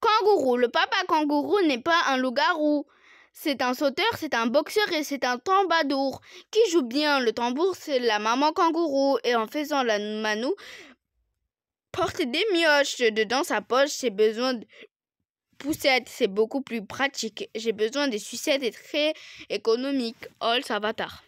Kangourou. Le papa kangourou n'est pas un loup-garou. C'est un sauteur, c'est un boxeur et c'est un tambadour. Qui joue bien le tambour, c'est la maman kangourou. Et en faisant la manou, porte des mioches dedans sa poche. J'ai besoin de poussettes, c'est beaucoup plus pratique. J'ai besoin des sucettes et très économiques. All Savatar.